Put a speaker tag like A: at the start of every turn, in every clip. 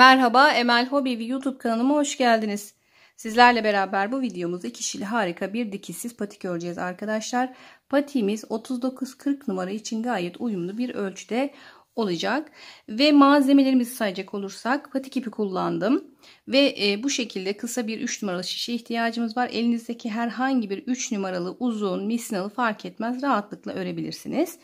A: Merhaba Emel Hobivi YouTube kanalıma hoş geldiniz. Sizlerle beraber bu videomuzda iki kişili harika bir dikişsiz patik öreceğiz arkadaşlar. Patiğimiz 39-40 numara için gayet uyumlu bir ölçüde olacak. Ve malzemelerimizi sayacak olursak patik ipi kullandım. Ve e, bu şekilde kısa bir 3 numaralı şişe ihtiyacımız var. Elinizdeki herhangi bir 3 numaralı uzun misinalı fark etmez rahatlıkla örebilirsiniz.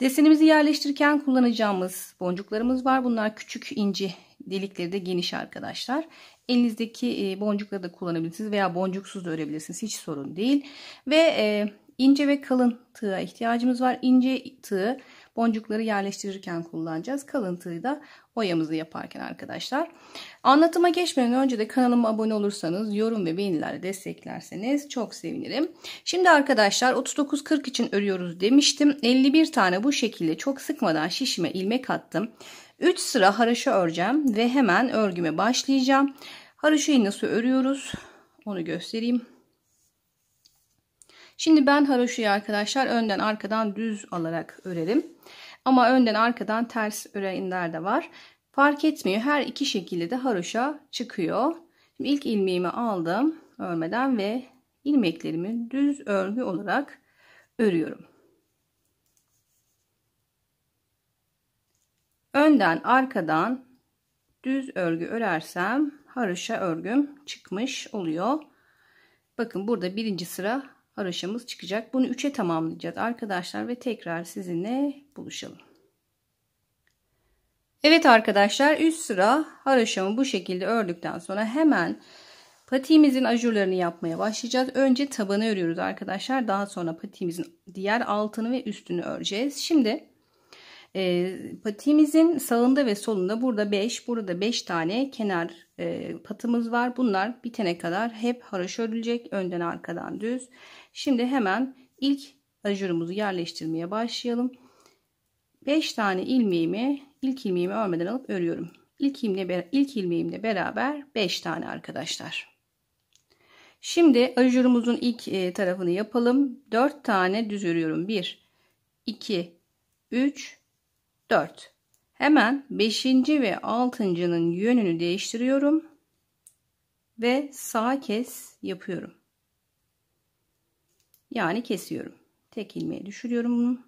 A: Desenimizi yerleştirirken kullanacağımız boncuklarımız var. Bunlar küçük inci delikleri de geniş arkadaşlar. Elinizdeki e, boncukları da kullanabilirsiniz veya boncuksuz da örebilirsiniz. Hiç sorun değil. Ve e, ince ve kalın tığa ihtiyacımız var. İnce tığ Boncukları yerleştirirken kullanacağız. Kalıntıyı da boyamızı yaparken arkadaşlar. Anlatıma geçmeden önce de kanalıma abone olursanız, yorum ve beğenilerle desteklerseniz çok sevinirim. Şimdi arkadaşlar 39-40 için örüyoruz demiştim. 51 tane bu şekilde çok sıkmadan şişime ilmek attım. 3 sıra haraşo öreceğim ve hemen örgüme başlayacağım. Haraşoyu nasıl örüyoruz onu göstereyim. Şimdi ben haroşayı arkadaşlar önden arkadan düz alarak örerim. Ama önden arkadan ters örenler de var. Fark etmiyor. Her iki şekilde de haroşa çıkıyor. Şimdi ilk ilmeğimi aldım örmeden ve ilmeklerimi düz örgü olarak örüyorum. Önden arkadan düz örgü örersem haroşa örgüm çıkmış oluyor. Bakın burada birinci sıra haroşamız çıkacak. Bunu 3'e tamamlayacağız arkadaşlar ve tekrar sizinle buluşalım. Evet arkadaşlar üst sıra haroşamı bu şekilde ördükten sonra hemen patiğimizin ajurlarını yapmaya başlayacağız. Önce tabanı örüyoruz arkadaşlar. Daha sonra patiğimizin diğer altını ve üstünü öreceğiz. Şimdi e, patiğimizin sağında ve solunda burada 5 burada 5 tane kenar e, patımız var. Bunlar bitene kadar hep haroşa örülecek. Önden arkadan düz. Şimdi hemen ilk ajurumuzu yerleştirmeye başlayalım. 5 tane ilmeğimi ilk ilmeğimi örmeden alıp örüyorum. İlk, ilmeğimle, ilk ilmeğimle beraber 5 tane arkadaşlar. Şimdi ajurumuzun ilk e, tarafını yapalım. 4 tane düz örüyorum. 1, 2, 3, 4. Hemen 5. ve 6.'nın yönünü değiştiriyorum. Ve sağ kes yapıyorum. Yani kesiyorum. Tek ilmeği düşürüyorum bunu.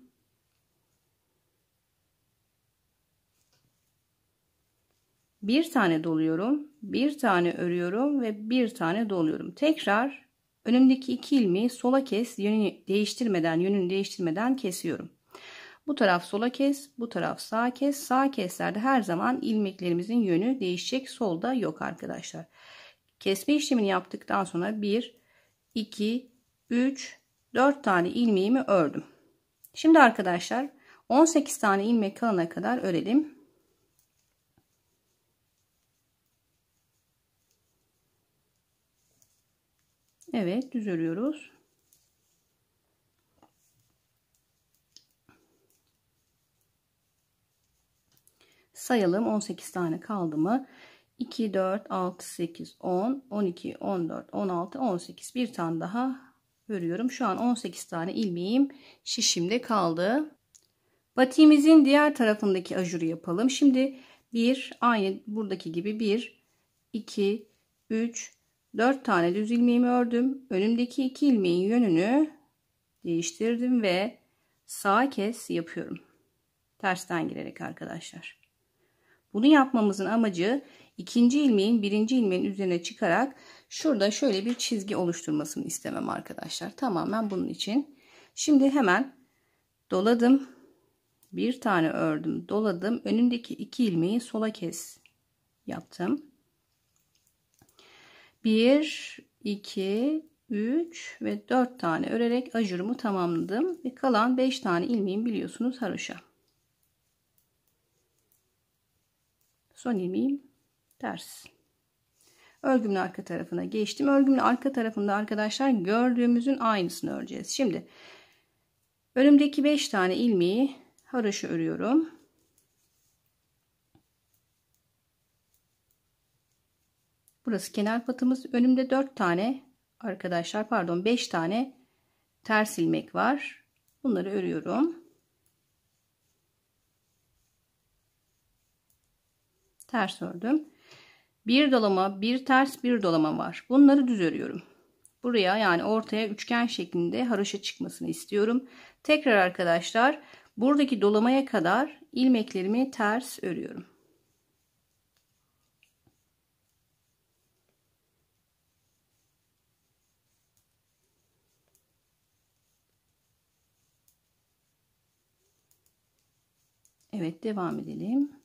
A: Bir tane doluyorum, bir tane örüyorum ve bir tane doluyorum. Tekrar önümdeki iki ilmeği sola kes, yönünü değiştirmeden, yönünü değiştirmeden kesiyorum. Bu taraf sola kes, bu taraf sağ kes. Sağ keslerde her zaman ilmeklerimizin yönü değişecek. Solda yok arkadaşlar. Kesme işlemini yaptıktan sonra 1, 2, 3, 4 tane ilmeğimi ördüm. Şimdi arkadaşlar 18 tane ilmek kalana kadar örelim. Evet düz örüyoruz. Sayalım 18 tane kaldı mı? 2, 4, 6, 8, 10, 12, 14, 16, 18 bir tane daha örüyorum. Şu an 18 tane ilmeğim şişimde kaldı. Batimizin diğer tarafındaki ajuru yapalım. Şimdi 1 aynı buradaki gibi 1 2 3 4 tane düz ilmeğimi ördüm. Önümdeki 2 ilmeğin yönünü değiştirdim ve sağ kes yapıyorum. Tersten girerek arkadaşlar. Bunu yapmamızın amacı ikinci ilmeğin birinci ilmeğin üzerine çıkarak Şurada şöyle bir çizgi oluşturmasını istemem arkadaşlar. Tamamen bunun için. Şimdi hemen doladım. Bir tane ördüm. Doladım. Önündeki iki ilmeği sola kes yaptım. Bir, iki, üç ve dört tane örerek ajurumu tamamladım. Ve kalan beş tane ilmeğim biliyorsunuz haroşa. Son ilmeğim ters. Örgümün arka tarafına geçtim. Örgümün arka tarafında arkadaşlar gördüğümüzün aynısını öreceğiz. Şimdi önümdeki 5 tane ilmeği haroşa örüyorum. Burası kenar patımız. Önümde 4 tane arkadaşlar pardon 5 tane ters ilmek var. Bunları örüyorum. Ters ördüm bir dolama, bir ters, bir dolama var. Bunları düz örüyorum. Buraya yani ortaya üçgen şeklinde haroşa çıkmasını istiyorum. Tekrar arkadaşlar buradaki dolamaya kadar ilmeklerimi ters örüyorum. Evet devam edelim.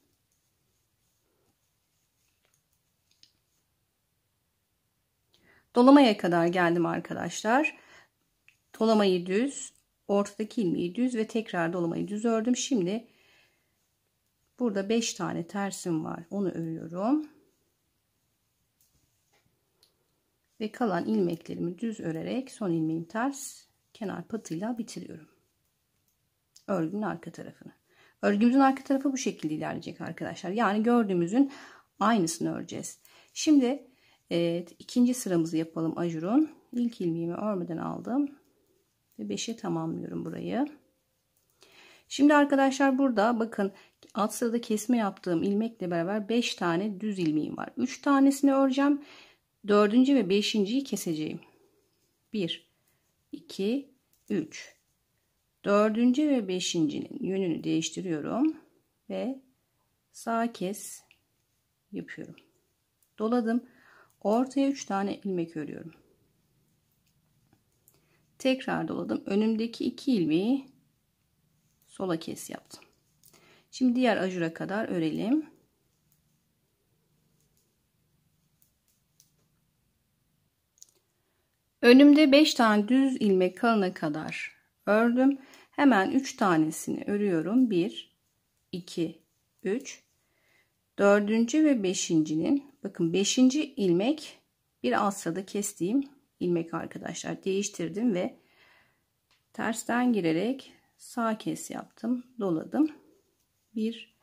A: Dolamaya kadar geldim arkadaşlar. Dolamayı düz, ortadaki ilmeği düz ve tekrar dolamayı düz ördüm. Şimdi burada 5 tane tersim var. Onu örüyorum. Ve kalan ilmeklerimi düz örerek son ilmeğim ters kenar patıyla bitiriyorum. Örgünün arka tarafını. Örgümüzün arka tarafı bu şekilde ilerleyecek arkadaşlar. Yani gördüğümüzün aynısını öreceğiz. Şimdi Evet, ikinci sıramızı yapalım ajurun. İlk ilmeğimi örmeden aldım ve 5'e tamamlıyorum burayı. Şimdi arkadaşlar burada bakın alt sırada kesme yaptığım ilmekle beraber 5 tane düz ilmeğim var. 3 tanesini öreceğim. 4. ve 5.yi keseceğim. 1 2 3 4. ve 5.'nin yönünü değiştiriyorum ve sağ kes yapıyorum. Doladım. Ortaya 3 tane ilmek örüyorum. Tekrar doladım. Önümdeki 2 ilmeği sola kes yaptım. Şimdi diğer ajura kadar örelim. Önümde 5 tane düz ilmek kalana kadar ördüm. Hemen 3 tanesini örüyorum. 1 2 3 Dördüncü ve beşincinin bakın beşinci ilmek bir alt sırada kestiğim ilmek arkadaşlar değiştirdim ve tersten girerek sağ kes yaptım doladım 1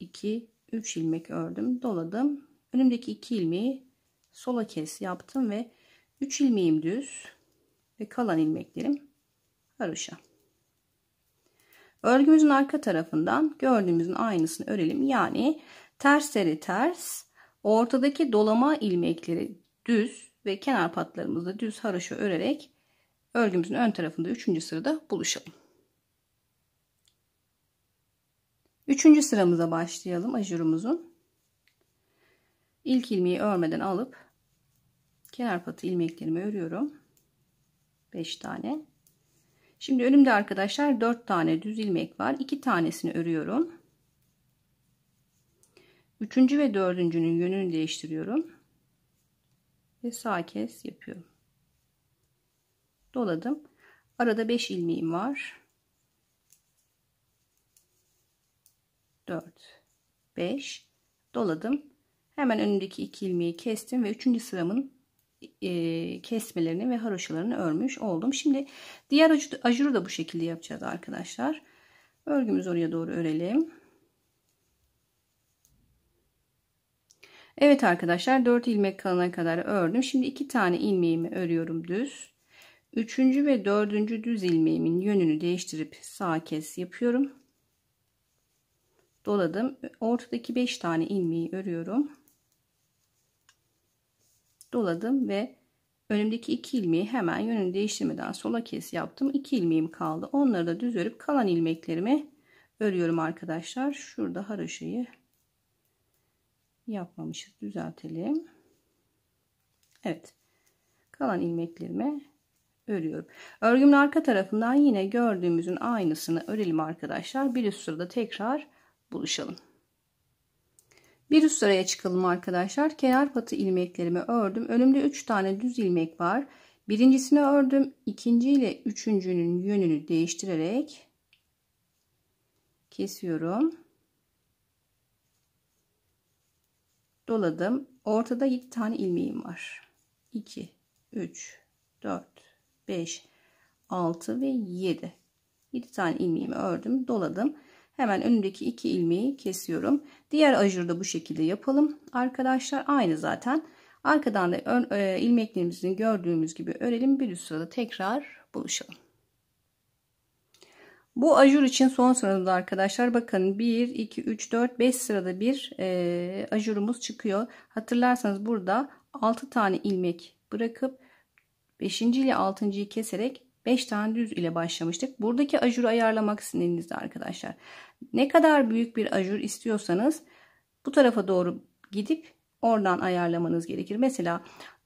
A: 2 3 ilmek ördüm doladım önümdeki iki ilmeği sola kes yaptım ve 3 ilmeğim düz ve kalan ilmeklerim haroşa Örgümüzün arka tarafından gördüğümüzün aynısını örelim. Yani tersleri ters, ortadaki dolama ilmekleri düz ve kenar patlarımızda düz haroşa örerek örgümüzün ön tarafında 3. sırada buluşalım. 3. sıramıza başlayalım ajurumuzun. İlk ilmeği örmeden alıp kenar patı ilmeklerimi örüyorum. 5 tane. Şimdi önümde arkadaşlar 4 tane düz ilmek var. 2 tanesini örüyorum. Üçüncü ve dördüncünün yönünü değiştiriyorum. Ve sağ kes yapıyorum. Doladım. Arada 5 ilmeğim var. 4 5 doladım. Hemen önündeki iki ilmeği kestim ve üçüncü sıramın e, kesmelerini ve haroşalarını örmüş oldum. Şimdi diğer ajuru da bu şekilde yapacağız arkadaşlar. Örgümüz oraya doğru örelim. Evet arkadaşlar 4 ilmek kalana kadar ördüm. Şimdi 2 tane ilmeğimi örüyorum düz. 3. ve 4. düz ilmeğimin yönünü değiştirip sağ kes yapıyorum. Doladım. Ortadaki 5 tane ilmeği örüyorum doladım ve önümdeki iki ilmeği hemen yönünü değiştirmeden sola kes yaptım. İki ilmeğim kaldı. Onları da düz örüp kalan ilmeklerimi örüyorum arkadaşlar. Şurada haroşayı yapmamışız. Düzeltelim. Evet. Kalan ilmeklerimi örüyorum. Örgümün arka tarafından yine gördüğümüzün aynısını örelim arkadaşlar. Bir üst sırada tekrar buluşalım. Bir üst sıraya çıkalım arkadaşlar. Kenar patı ilmeklerimi ördüm. Önümde 3 tane düz ilmek var. Birincisini ördüm. İkinci ile üçüncünün yönünü değiştirerek kesiyorum. Doladım. Ortada 7 tane ilmeğim var. 2, 3, 4, 5, 6 ve 7. 7 tane ilmeğimi ördüm. Doladım. Hemen önündeki iki ilmeği kesiyorum. Diğer ajurda bu şekilde yapalım. Arkadaşlar aynı zaten. Arkadan da ön, e, ilmeklerimizin gördüğümüz gibi örelim. Bir üst sırada tekrar buluşalım. Bu ajur için son sırada arkadaşlar bakın 1, 2, 3, 4, 5 sırada bir e, ajurumuz çıkıyor. Hatırlarsanız burada 6 tane ilmek bırakıp 5. ile 6.yı keserek 5 tane düz ile başlamıştık. Buradaki ajuru ayarlamak sizin elinizde arkadaşlar. Ne kadar büyük bir ajur istiyorsanız bu tarafa doğru gidip oradan ayarlamanız gerekir. Mesela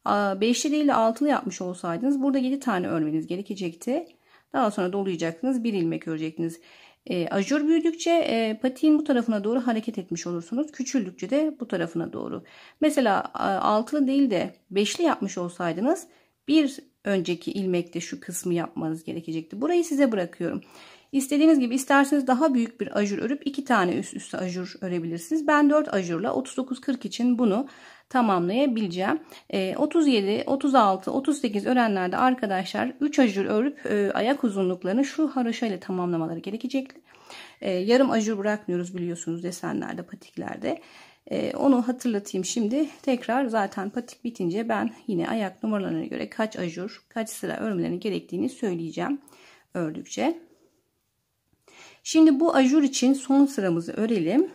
A: 5'li değil de 6'lı yapmış olsaydınız burada 7 tane örmeniz gerekecekti. Daha sonra dolayacaksınız. bir ilmek örecektiniz. E, ajur büyüdükçe e, patiğin bu tarafına doğru hareket etmiş olursunuz. Küçüldükçe de bu tarafına doğru. Mesela e, altılı değil de beşli yapmış olsaydınız bir önceki ilmekte şu kısmı yapmanız gerekecekti. Burayı size bırakıyorum. İstediğiniz gibi isterseniz daha büyük bir ajur örüp iki tane üst üste ajur örebilirsiniz. Ben 4 ajurla 39-40 için bunu tamamlayabileceğim. E, 37, 36, 38 örenlerde arkadaşlar 3 ajur örüp e, ayak uzunluklarını şu haroşa ile tamamlamaları gerekecek. E, ee, yarım ajur bırakmıyoruz biliyorsunuz desenlerde, patiklerde. Ee, onu hatırlatayım şimdi. Tekrar zaten patik bitince ben yine ayak numaralarına göre kaç ajur, kaç sıra örmelerine gerektiğini söyleyeceğim ördükçe. Şimdi bu ajur için son sıramızı örelim.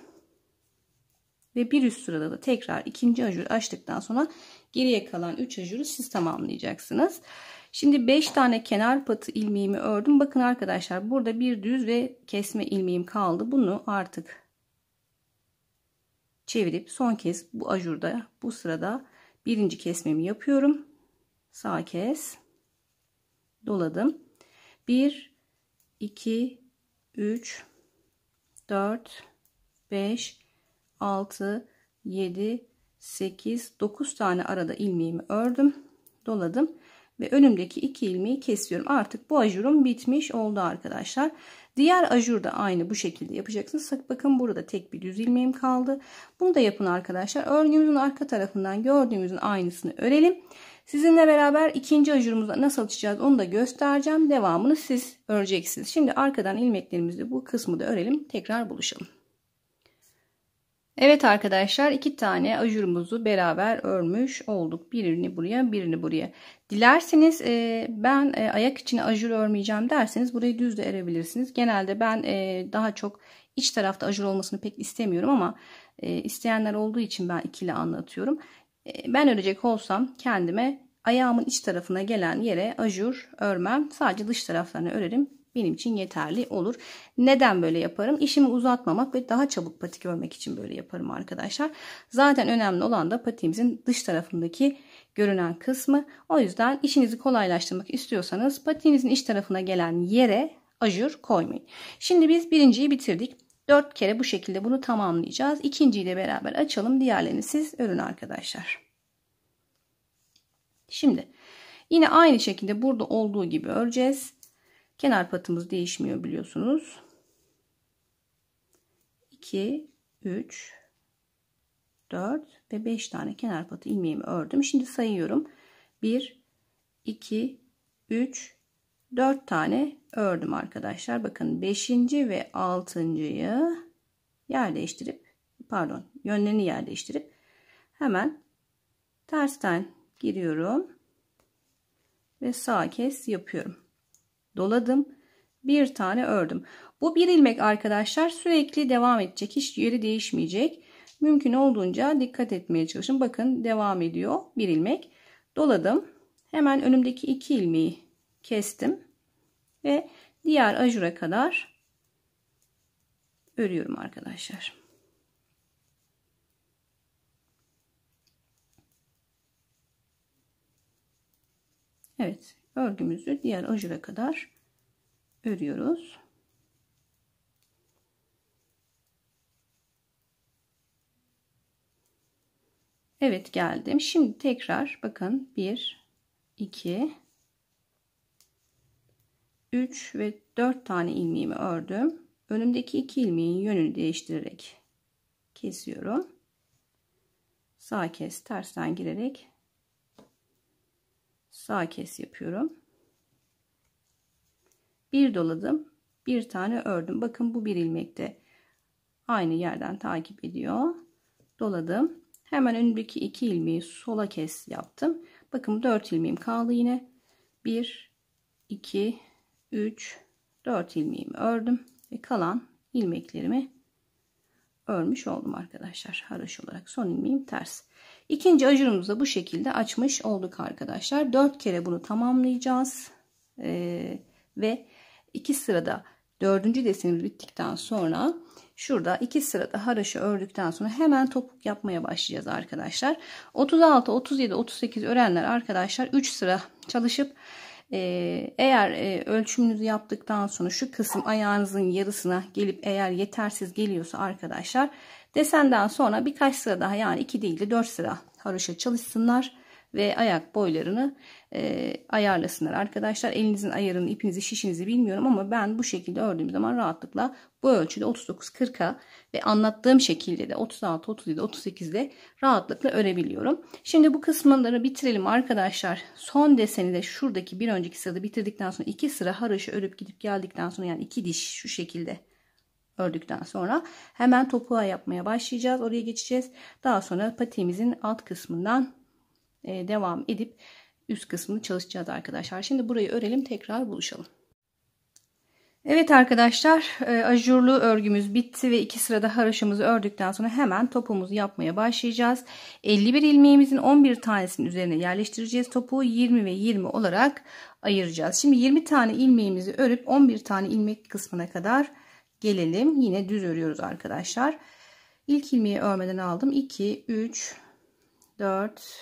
A: Ve bir üst sırada da tekrar ikinci ajur açtıktan sonra geriye kalan 3 ajuru siz tamamlayacaksınız. Şimdi 5 tane kenar patı ilmeğimi ördüm. Bakın arkadaşlar burada bir düz ve kesme ilmeğim kaldı. Bunu artık çevirip son kez bu ajurda bu sırada birinci kesmemi yapıyorum. Sağ kes. Doladım. 1 2 3 4 5 6 7 8 9 tane arada ilmeğimi ördüm. Doladım ve önümdeki iki ilmeği kesiyorum. Artık bu ajurum bitmiş oldu arkadaşlar. Diğer ajur da aynı bu şekilde yapacaksınız. Bakın burada tek bir düz ilmeğim kaldı. Bunu da yapın arkadaşlar. Örgümüzün arka tarafından gördüğümüzün aynısını örelim. Sizinle beraber ikinci ajurumuzu nasıl açacağız onu da göstereceğim. Devamını siz öreceksiniz. Şimdi arkadan ilmeklerimizi bu kısmı da örelim. Tekrar buluşalım. Evet arkadaşlar iki tane ajurumuzu beraber örmüş olduk. Birini buraya birini buraya. Dilerseniz e, ben e, ayak içine ajur örmeyeceğim derseniz burayı düz de erebilirsiniz. Genelde ben e, daha çok iç tarafta ajur olmasını pek istemiyorum ama e, isteyenler olduğu için ben ikili anlatıyorum. E, ben örecek olsam kendime ayağımın iç tarafına gelen yere ajur örmem. Sadece dış taraflarını örerim benim için yeterli olur. Neden böyle yaparım? İşimi uzatmamak ve daha çabuk patik örmek için böyle yaparım arkadaşlar. Zaten önemli olan da patiğimizin dış tarafındaki görünen kısmı. O yüzden işinizi kolaylaştırmak istiyorsanız patiğinizin iç tarafına gelen yere ajur koymayın. Şimdi biz birinciyi bitirdik. Dört kere bu şekilde bunu tamamlayacağız. İkinciyi de beraber açalım. Diğerlerini siz örün arkadaşlar. Şimdi yine aynı şekilde burada olduğu gibi öreceğiz. Kenar patımız değişmiyor biliyorsunuz. 2, 3, 4 ve 5 tane kenar patı ilmeğimi ördüm. Şimdi sayıyorum. 1, 2, 3, 4 tane ördüm arkadaşlar. Bakın 5. ve 6.yı yer değiştirip pardon yönlerini yer değiştirip hemen tersten giriyorum ve sağ kes yapıyorum doladım. Bir tane ördüm. Bu bir ilmek arkadaşlar sürekli devam edecek. Hiç yeri değişmeyecek. Mümkün olduğunca dikkat etmeye çalışın. Bakın devam ediyor. Bir ilmek doladım. Hemen önümdeki iki ilmeği kestim. Ve diğer ajura kadar örüyorum arkadaşlar. Evet örgümüzü diğer ojive kadar örüyoruz. Evet geldim. Şimdi tekrar bakın 1 2 3 ve 4 tane ilmeğimi ördüm. Önümdeki iki ilmeğin yönünü değiştirerek kesiyorum. Sağ kes tersten girerek sağ kes yapıyorum. Bir doladım. Bir tane ördüm. Bakın bu bir ilmekte aynı yerden takip ediyor. Doladım. Hemen önündeki iki ilmeği sola kes yaptım. Bakın 4 ilmeğim kaldı yine. 1 2 3 4 ilmeğimi ördüm ve kalan ilmeklerimi örmüş oldum arkadaşlar. Haraş olarak son ilmeğim ters. İkinci ajurumuzu da bu şekilde açmış olduk arkadaşlar. Dört kere bunu tamamlayacağız. Ee, ve iki sırada dördüncü desenimiz bittikten sonra şurada iki sırada haraşo ördükten sonra hemen topuk yapmaya başlayacağız arkadaşlar. 36, 37, 38 örenler arkadaşlar 3 sıra çalışıp ee, eğer e, ölçümünüzü yaptıktan sonra şu kısım ayağınızın yarısına gelip eğer yetersiz geliyorsa arkadaşlar desenden sonra birkaç sıra daha yani 2 değil de 4 sıra haroşa çalışsınlar ve ayak boylarını e, ayarlasınlar. Arkadaşlar elinizin ayarını, ipinizi, şişinizi bilmiyorum ama ben bu şekilde ördüğüm zaman rahatlıkla bu ölçüde 39-40'a ve anlattığım şekilde de 36, 37, 38'de rahatlıkla örebiliyorum. Şimdi bu kısımları bitirelim arkadaşlar. Son deseni de şuradaki bir önceki sırada bitirdikten sonra iki sıra haroşa örüp gidip geldikten sonra yani iki diş şu şekilde ördükten sonra hemen topuğa yapmaya başlayacağız. Oraya geçeceğiz. Daha sonra patiğimizin alt kısmından e, devam edip üst kısmını çalışacağız arkadaşlar. Şimdi burayı örelim tekrar buluşalım. Evet arkadaşlar e, ajurlu örgümüz bitti ve iki sırada haraşımızı ördükten sonra hemen topumuzu yapmaya başlayacağız. 51 ilmeğimizin 11 tanesinin üzerine yerleştireceğiz topu 20 ve 20 olarak ayıracağız. Şimdi 20 tane ilmeğimizi örüp 11 tane ilmek kısmına kadar gelelim. Yine düz örüyoruz arkadaşlar. İlk ilmeği örmeden aldım. 2, 3, 4,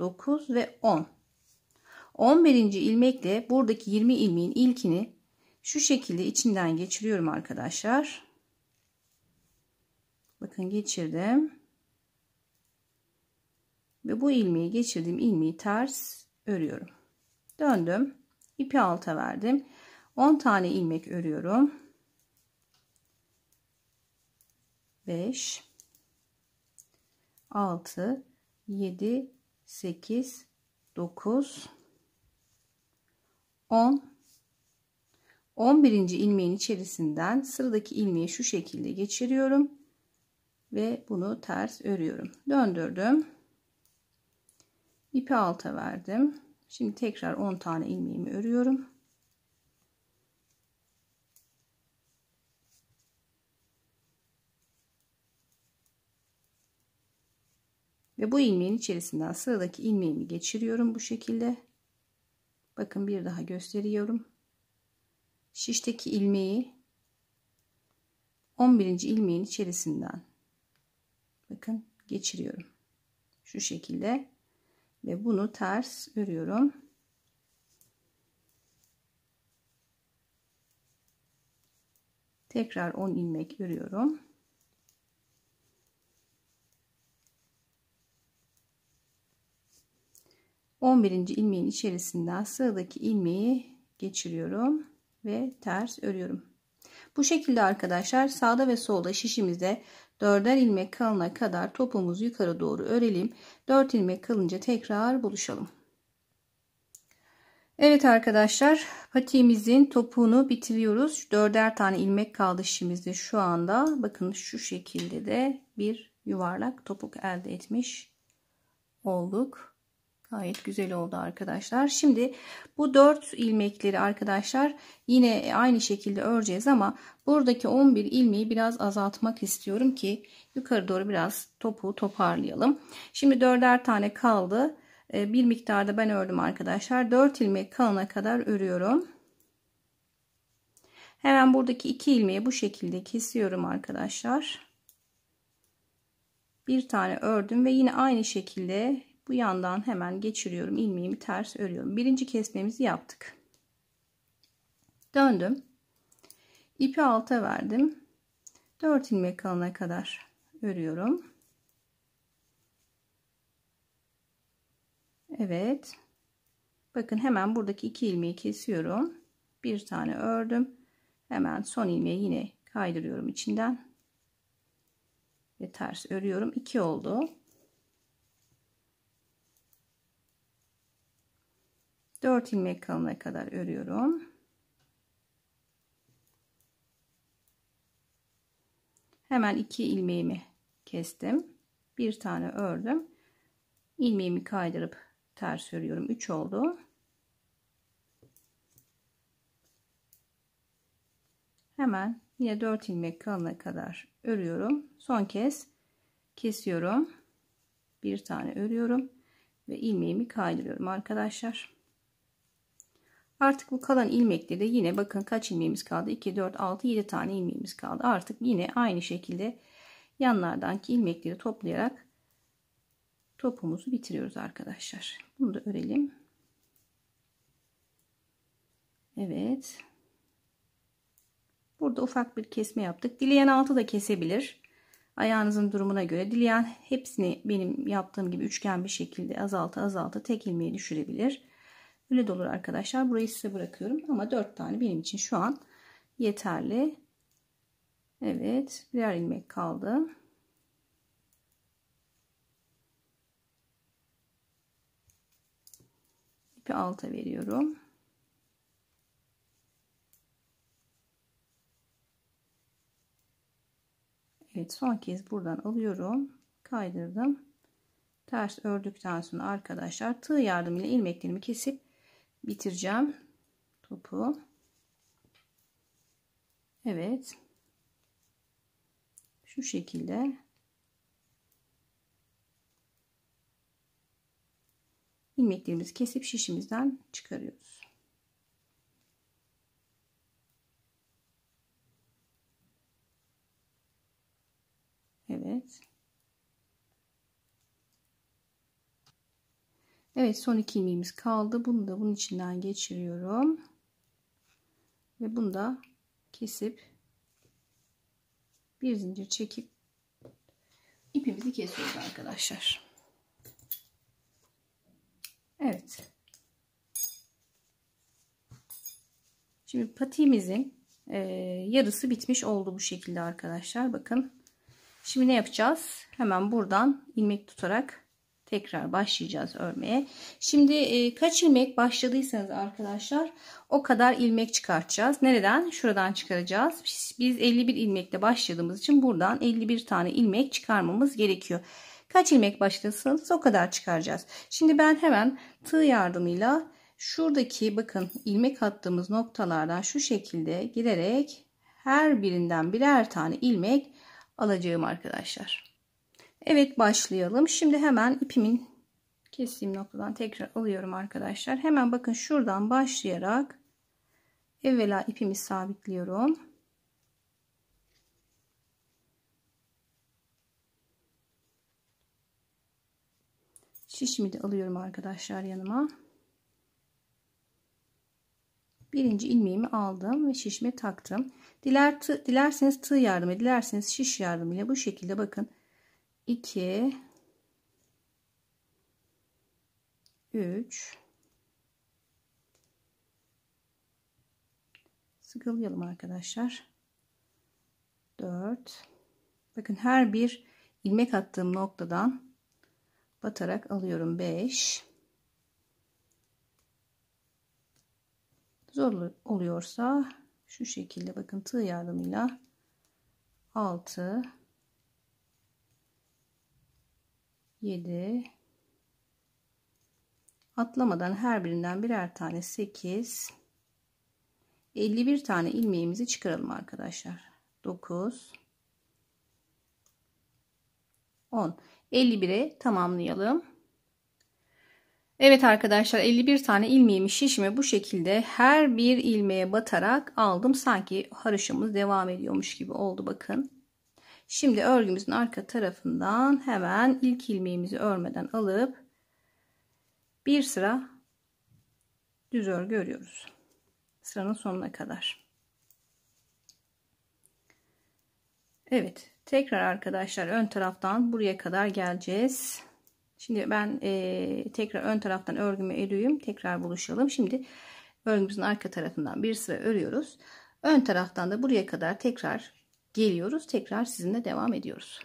A: 9 ve 10. 11. ilmekle buradaki 20 ilmeğin ilkini şu şekilde içinden geçiriyorum arkadaşlar. Bakın geçirdim. Ve bu ilmeği geçirdiğim ilmeği ters örüyorum. Döndüm. ipi alta verdim. 10 tane ilmek örüyorum. 5 6 7 8 9 10 11. ilmeğin içerisinden sıradaki ilmeği şu şekilde geçiriyorum ve bunu ters örüyorum. Döndürdüm. İpi alta verdim. Şimdi tekrar 10 tane ilmeğimi örüyorum. Ve bu ilmeğin içerisinden sıradaki ilmeğimi geçiriyorum bu şekilde. Bakın bir daha gösteriyorum. Şişteki ilmeği 11. ilmeğin içerisinden bakın geçiriyorum. Şu şekilde ve bunu ters örüyorum. Tekrar 10 ilmek örüyorum. 11. ilmeğin içerisinden sıradaki ilmeği geçiriyorum ve ters örüyorum. Bu şekilde arkadaşlar sağda ve solda şişimize 4'er ilmek kalana kadar topumuzu yukarı doğru örelim. 4 ilmek kalınca tekrar buluşalım. Evet arkadaşlar patiğimizin topuğunu bitiriyoruz. 4'er tane ilmek kaldı şişimizde şu anda. Bakın şu şekilde de bir yuvarlak topuk elde etmiş olduk. Gayet güzel oldu arkadaşlar. Şimdi bu 4 ilmekleri arkadaşlar yine aynı şekilde öreceğiz ama buradaki 11 ilmeği biraz azaltmak istiyorum ki yukarı doğru biraz topu toparlayalım. Şimdi 4'er tane kaldı. Ee, bir miktarda ben ördüm arkadaşlar. 4 ilmek kalana kadar örüyorum. Hemen buradaki 2 ilmeği bu şekilde kesiyorum arkadaşlar. Bir tane ördüm ve yine aynı şekilde bu yandan hemen geçiriyorum ilmeğimi ters örüyorum birinci kesmemizi yaptık döndüm ipi alta verdim 4 ilmek kalana kadar örüyorum Evet bakın hemen buradaki iki ilmeği kesiyorum bir tane ördüm hemen son ilmeği yine kaydırıyorum içinden ve ters örüyorum iki oldu 4 ilmek kalınlığa kadar örüyorum. Hemen iki ilmeğimi kestim. Bir tane ördüm. ilmeğimi kaydırıp ters örüyorum. 3 oldu. Hemen yine 4 ilmek kalana kadar örüyorum. Son kez kesiyorum. Bir tane örüyorum ve ilmeğimi kaydırıyorum arkadaşlar. Artık bu kalan ilmekte de yine bakın kaç ilmeğimiz kaldı? 2, 4, 6, 7 tane ilmeğimiz kaldı. Artık yine aynı şekilde yanlardaki ilmekleri toplayarak topumuzu bitiriyoruz arkadaşlar. Bunu da örelim. Evet. Burada ufak bir kesme yaptık. Dileyen altı da kesebilir. Ayağınızın durumuna göre. Dileyen hepsini benim yaptığım gibi üçgen bir şekilde azaltı azaltı tek ilmeği düşürebilir. Öyle de olur arkadaşlar. Burayı size bırakıyorum ama 4 tane benim için şu an yeterli. Evet birer ilmek kaldı. İpi alta veriyorum. Evet son kez buradan alıyorum. Kaydırdım. Ters ördükten sonra arkadaşlar tığ yardımıyla ilmeklerimi kesip bitireceğim topu. Evet. Şu şekilde. ilmeklerimizi kesip şişimizden çıkarıyoruz. Evet son iki ilmeğimiz kaldı. Bunu da bunun içinden geçiriyorum. Ve bunu da kesip bir zincir çekip ipimizi kesiyoruz arkadaşlar. Evet. Şimdi patiğimizin e, yarısı bitmiş oldu bu şekilde arkadaşlar. Bakın. Şimdi ne yapacağız? Hemen buradan ilmek tutarak tekrar başlayacağız örmeye. Şimdi e, kaç ilmek başladıysanız arkadaşlar o kadar ilmek çıkartacağız. Nereden? Şuradan çıkaracağız. Biz, biz 51 ilmekle başladığımız için buradan 51 tane ilmek çıkarmamız gerekiyor. Kaç ilmek başlasanız o kadar çıkaracağız. Şimdi ben hemen tığ yardımıyla şuradaki bakın ilmek attığımız noktalardan şu şekilde girerek her birinden birer tane ilmek alacağım arkadaşlar. Evet başlayalım. Şimdi hemen ipimin kestiğim noktadan tekrar alıyorum arkadaşlar. Hemen bakın şuradan başlayarak evvela ipimi sabitliyorum. Şişimi de alıyorum arkadaşlar yanıma. Birinci ilmeğimi aldım ve şişime taktım. Diler tığ, dilerseniz tığ yardımı, dilerseniz şiş yardımıyla bu şekilde bakın 2 3 sıkılayalım arkadaşlar 4 bakın her bir ilmek attığım noktadan batarak alıyorum 5 zor oluyorsa şu şekilde bakın tığ yardımıyla 6 7 atlamadan her birinden birer tane 8 51 tane ilmeğimizi çıkaralım arkadaşlar 9 10 51'e tamamlayalım Evet arkadaşlar 51 tane ilmeğimi şişimi bu şekilde her bir ilmeğe batarak aldım sanki harışımız devam ediyormuş gibi oldu bakın Şimdi örgümüzün arka tarafından hemen ilk ilmeğimizi örmeden alıp bir sıra düz örgü örüyoruz. Sıranın sonuna kadar. Evet. Tekrar arkadaşlar ön taraftan buraya kadar geleceğiz. Şimdi ben e, tekrar ön taraftan örgümü örüyüm. Tekrar buluşalım. Şimdi örgümüzün arka tarafından bir sıra örüyoruz. Ön taraftan da buraya kadar tekrar geliyoruz. Tekrar sizinle devam ediyoruz.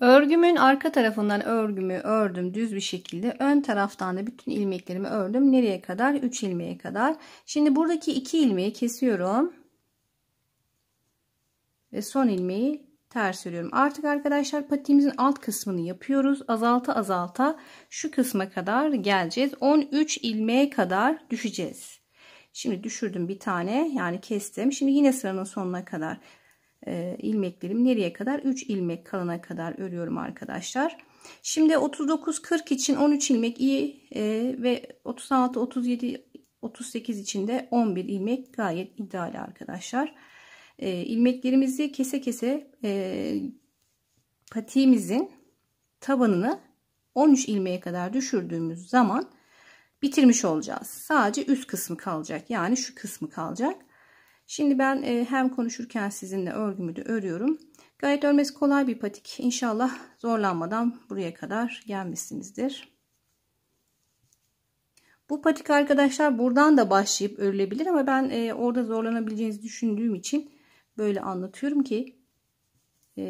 A: Örgümün arka tarafından örgümü ördüm düz bir şekilde. Ön taraftan da bütün ilmeklerimi ördüm. Nereye kadar? 3 ilmeğe kadar. Şimdi buradaki 2 ilmeği kesiyorum. Ve son ilmeği ters örüyorum. Artık arkadaşlar patiğimizin alt kısmını yapıyoruz. Azalta azalta şu kısma kadar geleceğiz. 13 ilmeğe kadar düşeceğiz. Şimdi düşürdüm bir tane yani kestim. Şimdi yine sıranın sonuna kadar e, ilmeklerim nereye kadar? 3 ilmek kalana kadar örüyorum arkadaşlar. Şimdi 39-40 için 13 ilmek iyi e, ve 36-37-38 için de 11 ilmek gayet ideal arkadaşlar. E, ilmeklerimizi kese kese e, patiğimizin tabanını 13 ilmeğe kadar düşürdüğümüz zaman bitirmiş olacağız. Sadece üst kısmı kalacak. Yani şu kısmı kalacak. Şimdi ben e, hem konuşurken sizinle örgümü de örüyorum. Gayet örmesi kolay bir patik. İnşallah zorlanmadan buraya kadar gelmişsinizdir. Bu patik arkadaşlar buradan da başlayıp örülebilir ama ben e, orada zorlanabileceğinizi düşündüğüm için böyle anlatıyorum ki e,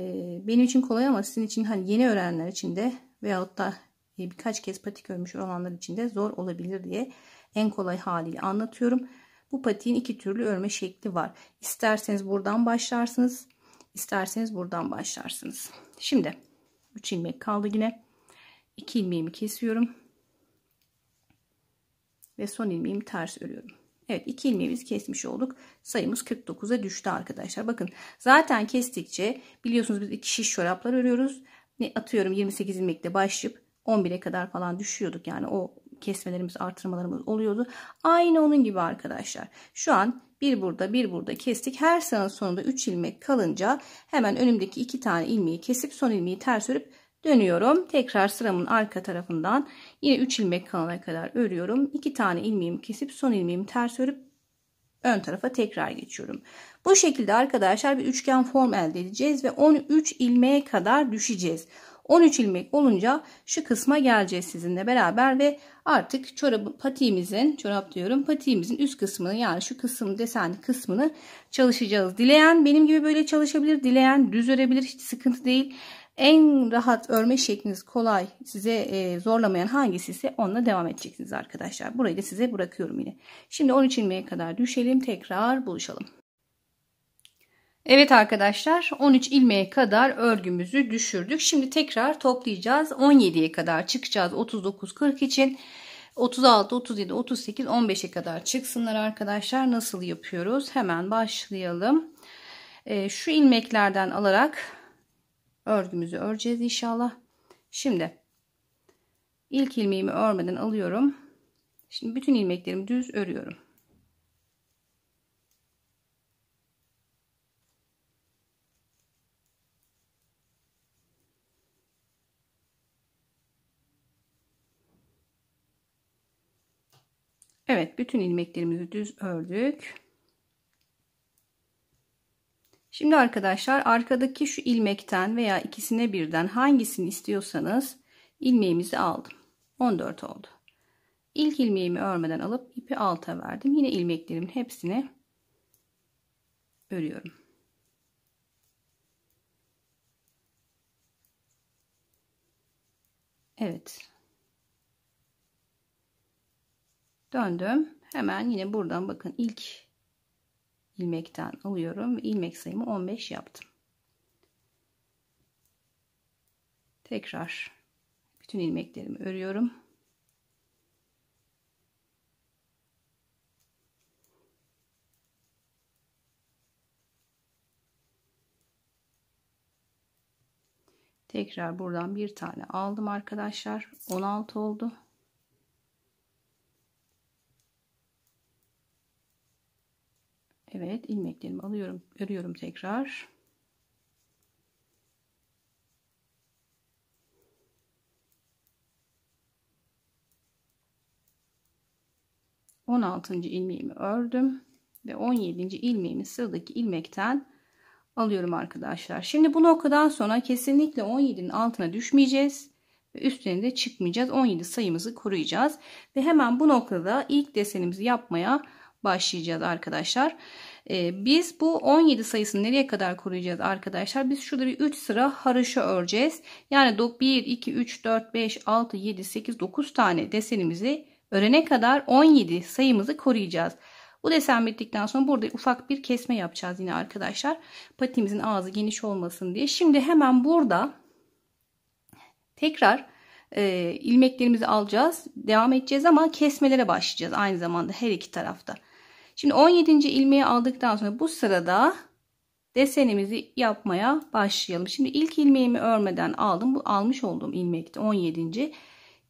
A: benim için kolay ama sizin için hani yeni öğrenenler için de veyahut da birkaç kez patik örmüş olanlar için de zor olabilir diye en kolay haliyle anlatıyorum. Bu patiğin iki türlü örme şekli var. İsterseniz buradan başlarsınız. isterseniz buradan başlarsınız. Şimdi 3 ilmek kaldı yine. 2 ilmeğimi kesiyorum. Ve son ilmeğimi ters örüyorum. Evet 2 ilmeğimizi kesmiş olduk. Sayımız 49'a düştü arkadaşlar. Bakın zaten kestikçe biliyorsunuz biz iki şiş çoraplar örüyoruz. Ne atıyorum 28 ilmekle başlayıp 11'e kadar falan düşüyorduk. Yani o kesmelerimiz, artırmalarımız oluyordu. Aynı onun gibi arkadaşlar. Şu an bir burada, bir burada kestik. Her sıranın sonunda 3 ilmek kalınca hemen önümdeki 2 tane ilmeği kesip son ilmeği ters örüp dönüyorum. Tekrar sıramın arka tarafından yine 3 ilmek kalana kadar örüyorum. 2 tane ilmeğimi kesip son ilmeğimi ters örüp ön tarafa tekrar geçiyorum. Bu şekilde arkadaşlar bir üçgen form elde edeceğiz ve 13 ilmeğe kadar düşeceğiz. 13 ilmek olunca şu kısma geleceğiz sizinle beraber ve artık çorabın patiğimizin çorap diyorum patiğimizin üst kısmını yani şu kısım desenli kısmını çalışacağız. Dileyen benim gibi böyle çalışabilir. Dileyen düz örebilir. Hiç sıkıntı değil. En rahat örme şekliniz kolay size e, zorlamayan hangisi ise onunla devam edeceksiniz arkadaşlar. Burayı da size bırakıyorum yine. Şimdi 13 ilmeğe kadar düşelim tekrar buluşalım. Evet arkadaşlar 13 ilmeğe kadar örgümüzü düşürdük. Şimdi tekrar toplayacağız. 17'ye kadar çıkacağız 39-40 için. 36, 37, 38, 15'e kadar çıksınlar arkadaşlar. Nasıl yapıyoruz? Hemen başlayalım. E, şu ilmeklerden alarak örgümüzü öreceğiz inşallah. Şimdi ilk ilmeğimi örmeden alıyorum. Şimdi bütün ilmeklerimi düz örüyorum. Evet bütün ilmeklerimizi düz ördük. Şimdi arkadaşlar arkadaki şu ilmekten veya ikisine birden hangisini istiyorsanız ilmeğimizi aldım. 14 oldu. İlk ilmeğimi örmeden alıp ipi alta verdim. Yine ilmeklerimin hepsini örüyorum. Evet. döndüm. Hemen yine buradan bakın ilk ilmekten alıyorum. ilmek sayımı 15 yaptım. Tekrar bütün ilmeklerimi örüyorum. Tekrar buradan bir tane aldım arkadaşlar. 16 oldu. Evet ilmeklerimi alıyorum örüyorum tekrar. On altıncı ilmeğimi ördüm ve 17. ilmeğimi sıradaki ilmekten alıyorum arkadaşlar. Şimdi bu noktadan sonra kesinlikle 17'nin altına düşmeyeceğiz ve üstüne de çıkmayacağız. 17 sayımızı koruyacağız ve hemen bu noktada ilk desenimizi yapmaya başlayacağız başlayacağız arkadaşlar. Ee, biz bu 17 sayısını nereye kadar koruyacağız arkadaşlar? Biz şurada bir 3 sıra haroşa öreceğiz. Yani 1, 2, 3, 4, 5, 6, 7, 8, 9 tane desenimizi örene kadar 17 sayımızı koruyacağız. Bu desen bittikten sonra burada ufak bir kesme yapacağız yine arkadaşlar. Patimizin ağzı geniş olmasın diye. Şimdi hemen burada tekrar e, ilmeklerimizi alacağız. Devam edeceğiz ama kesmelere başlayacağız aynı zamanda her iki tarafta. Şimdi 17. ilmeği aldıktan sonra bu sırada desenimizi yapmaya başlayalım. Şimdi ilk ilmeğimi örmeden aldım. Bu almış olduğum ilmekti 17.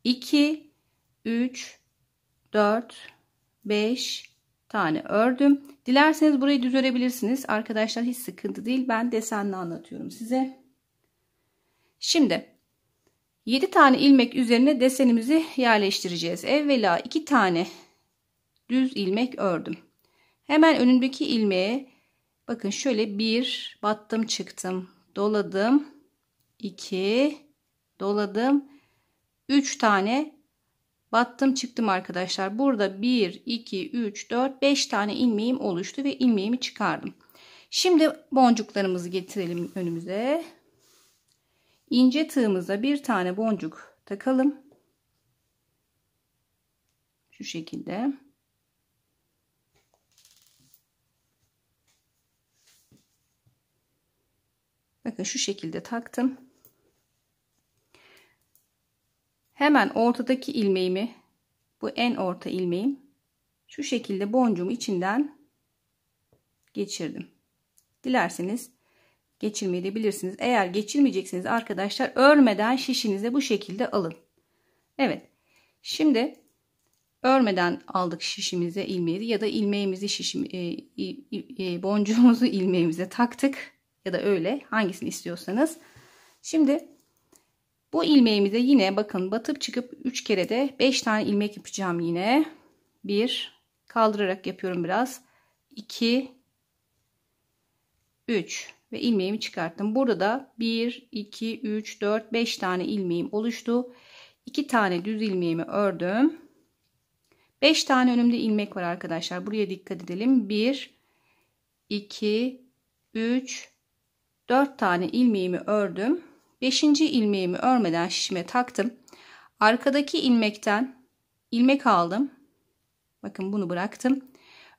A: 2 3 4 5 tane ördüm. Dilerseniz burayı düz örebilirsiniz. Arkadaşlar hiç sıkıntı değil. Ben desenle anlatıyorum size. Şimdi 7 tane ilmek üzerine desenimizi yerleştireceğiz. Evvela 2 tane düz ilmek ördüm. Hemen önündeki ilmeğe bakın şöyle bir battım çıktım doladım 2 doladım 3 tane battım çıktım arkadaşlar. Burada 1 2 3 4 5 tane ilmeğim oluştu ve ilmeğimi çıkardım. Şimdi boncuklarımızı getirelim önümüze. İnce tığımıza bir tane boncuk takalım. Şu şekilde. Bakın şu şekilde taktım. Hemen ortadaki ilmeğimi bu en orta ilmeğim şu şekilde boncuğumu içinden geçirdim. Dilerseniz geçirmeyi de bilirsiniz. Eğer geçirmeyeceksiniz arkadaşlar örmeden şişinize bu şekilde alın. Evet. Şimdi örmeden aldık şişimize ilmeği ya da ilmeğimizi şişim, e, e, boncuğumuzu ilmeğimize taktık ya da öyle hangisini istiyorsanız. Şimdi bu ilmeğimize yine bakın batıp çıkıp 3 kere de 5 tane ilmek yapacağım yine. 1 kaldırarak yapıyorum biraz. 2 3 ve ilmeğimi çıkarttım. Burada da 1 2 3 4 5 tane ilmeğim oluştu. 2 tane düz ilmeğimi ördüm. 5 tane önümde ilmek var arkadaşlar. Buraya dikkat edelim. 1 2 3 4 tane ilmeğimi ördüm. 5. ilmeğimi örmeden şişime taktım. Arkadaki ilmekten ilmek aldım. Bakın bunu bıraktım.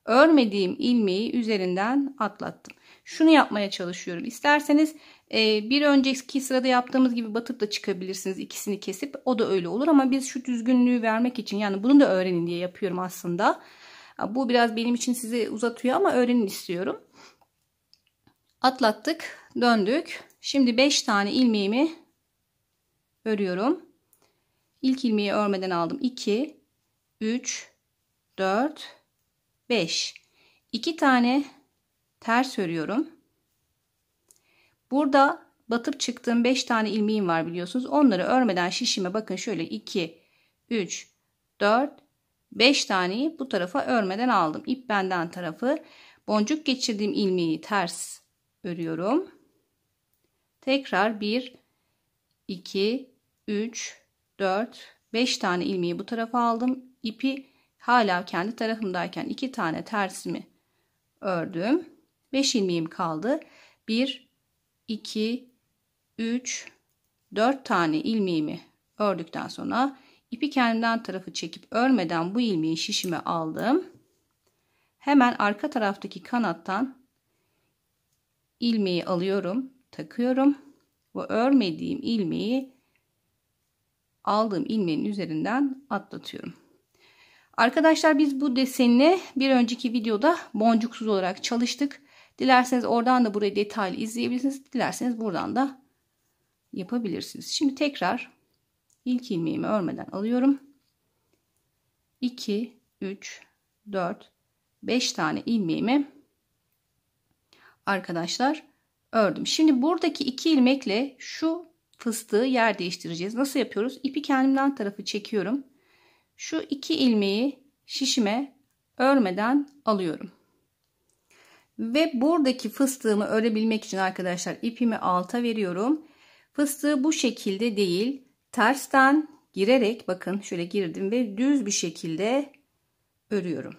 A: Örmediğim ilmeği üzerinden atlattım. Şunu yapmaya çalışıyorum. İsterseniz e, bir önceki sırada yaptığımız gibi batıp da çıkabilirsiniz. ikisini kesip o da öyle olur ama biz şu düzgünlüğü vermek için yani bunu da öğrenin diye yapıyorum aslında. Bu biraz benim için sizi uzatıyor ama öğrenin istiyorum atlattık döndük şimdi 5 tane ilmeğimi örüyorum ilk ilmeği örmeden aldım 2 3 4 5 2 tane ters örüyorum burada batıp çıktığım 5 tane ilmeğim var biliyorsunuz onları örmeden şişime bakın şöyle 2 3 4 5 tane bu tarafa örmeden aldım ip benden tarafı boncuk geçirdiğim ilmeği ters örüyorum. Tekrar 1 2 3 4 5 tane ilmeği bu tarafa aldım. İpi hala kendi tarafımdayken 2 tane tersimi ördüm. 5 ilmeğim kaldı. 1 2 3 4 tane ilmeğimi ördükten sonra ipi kendinden tarafı çekip örmeden bu ilmeği şişime aldım. Hemen arka taraftaki kanattan ilmeği alıyorum takıyorum ve örmediğim ilmeği aldığım ilmeğin üzerinden atlatıyorum arkadaşlar biz bu desenini bir önceki videoda boncuksuz olarak çalıştık dilerseniz oradan da burayı detaylı izleyebilirsiniz dilerseniz buradan da yapabilirsiniz şimdi tekrar ilk ilmeğimi örmeden alıyorum 2 3 4 5 tane ilmeğimi arkadaşlar ördüm. Şimdi buradaki iki ilmekle şu fıstığı yer değiştireceğiz. Nasıl yapıyoruz? İpi kendimden tarafı çekiyorum. Şu iki ilmeği şişime örmeden alıyorum. Ve buradaki fıstığımı örebilmek için arkadaşlar ipimi alta veriyorum. Fıstığı bu şekilde değil tersten girerek bakın şöyle girdim ve düz bir şekilde örüyorum.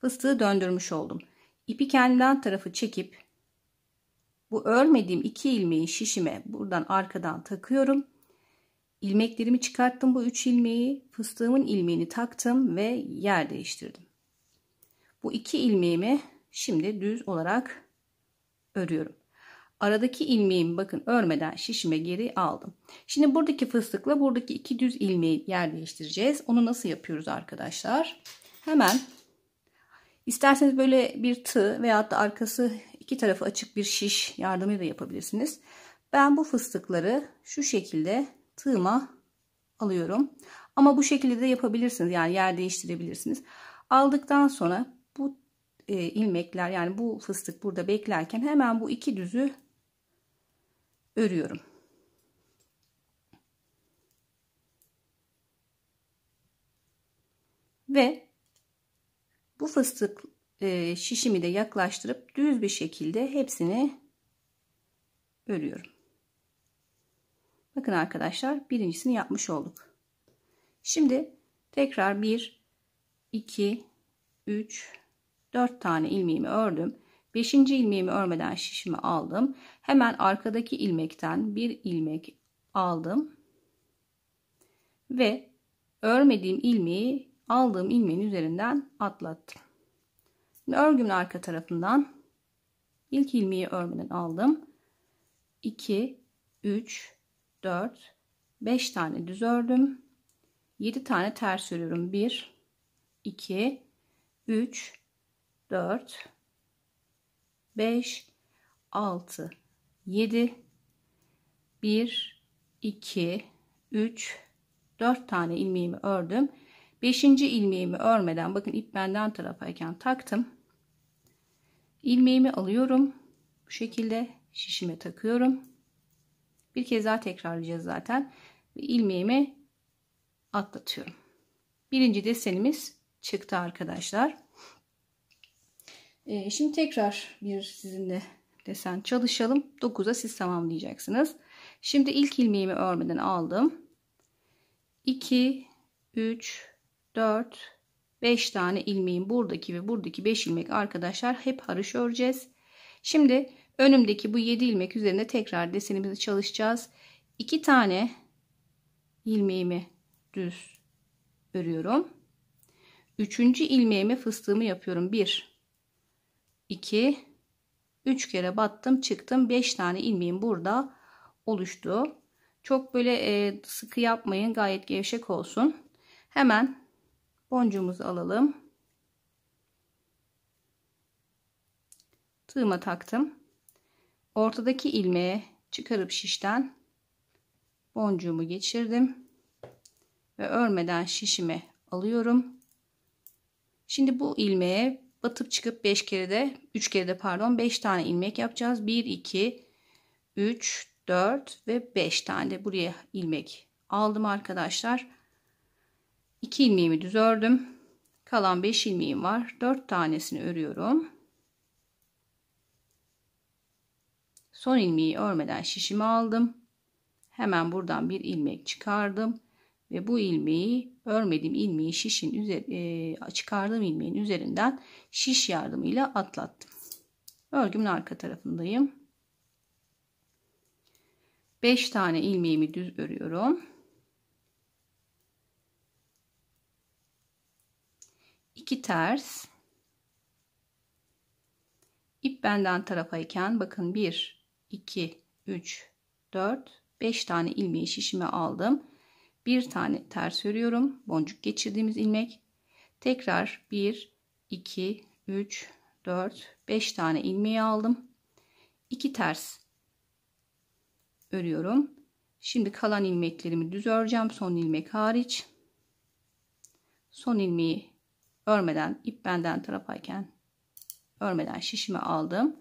A: Fıstığı döndürmüş oldum. İpi kendinden tarafı çekip bu örmediğim iki ilmeği şişime buradan arkadan takıyorum. İlmeklerimi çıkarttım bu üç ilmeği. Fıstığımın ilmeğini taktım ve yer değiştirdim. Bu iki ilmeğimi şimdi düz olarak örüyorum. Aradaki ilmeğimi bakın örmeden şişime geri aldım. Şimdi buradaki fıstıkla buradaki iki düz ilmeği yer değiştireceğiz. Onu nasıl yapıyoruz arkadaşlar? Hemen İsterseniz böyle bir tığ veyahut da arkası iki tarafı açık bir şiş yardımıyla yapabilirsiniz. Ben bu fıstıkları şu şekilde tığıma alıyorum. Ama bu şekilde de yapabilirsiniz. Yani yer değiştirebilirsiniz. Aldıktan sonra bu e, ilmekler yani bu fıstık burada beklerken hemen bu iki düzü örüyorum. Ve bu fıstık e, şişimi de yaklaştırıp düz bir şekilde hepsini örüyorum. Bakın arkadaşlar birincisini yapmış olduk. Şimdi tekrar 1, 2, 3, 4 tane ilmeğimi ördüm. 5. ilmeğimi örmeden şişimi aldım. Hemen arkadaki ilmekten bir ilmek aldım. Ve örmediğim ilmeği aldığım ilmeğin üzerinden atlattım. Şimdi örgümün arka tarafından ilk ilmeği örmeden aldım. 2, 3, 4, 5 tane düz ördüm. 7 tane ters örüyorum. 1, 2, 3, 4, 5, 6, 7, 1, 2, 3, 4 tane ilmeğimi ördüm. 5. ilmeğimi örmeden bakın ip benden tarafayken taktım. Ilmeğimi alıyorum. Bu şekilde şişime takıyorum. Bir kez daha tekrarlayacağız zaten. Ve ilmeğimi atlatıyorum. Birinci desenimiz çıktı arkadaşlar. Ee, şimdi tekrar bir sizinle desen çalışalım. 9'a siz tamamlayacaksınız. Şimdi ilk ilmeğimi örmeden aldım. 2, 3, 4, 5 tane ilmeğin buradaki ve buradaki 5 ilmek arkadaşlar hep harış öreceğiz. Şimdi önümdeki bu 7 ilmek üzerinde tekrar desenimizi çalışacağız. 2 tane ilmeğimi düz örüyorum. Üçüncü ilmeğimi fıstığımı yapıyorum. 1, 2, 3 kere battım çıktım. 5 tane ilmeğim burada oluştu. Çok böyle e, sıkı yapmayın. Gayet gevşek olsun. Hemen boncuğumuzu alalım. Tığıma taktım. Ortadaki ilmeğe çıkarıp şişten boncuğumu geçirdim. Ve örmeden şişime alıyorum. Şimdi bu ilmeğe batıp çıkıp 5 kere de 3 kere de pardon 5 tane ilmek yapacağız. 1 2 3 4 ve 5 tane de buraya ilmek aldım arkadaşlar. 2 ilmeğimi düz ördüm. Kalan 5 ilmeğim var. 4 tanesini örüyorum. Son ilmeği örmeden şişimi aldım. Hemen buradan bir ilmek çıkardım ve bu ilmeği örmediğim ilmeği şişin üzeri, e, çıkardığım ilmeğin üzerinden şiş yardımıyla atlattım. Örgümün arka tarafındayım. 5 tane ilmeğimi düz örüyorum. 2 ters ip benden tarafayken bakın 1 2 3 4 5 tane ilmeği şişime aldım bir tane ters örüyorum boncuk geçirdiğimiz ilmek tekrar 1 2 3 4 5 tane ilmeği aldım 2 ters örüyorum şimdi kalan ilmeklerimi düz öreceğim son ilmek hariç son ilmeği Örmeden ip benden tarafayken örmeden şişimi aldım.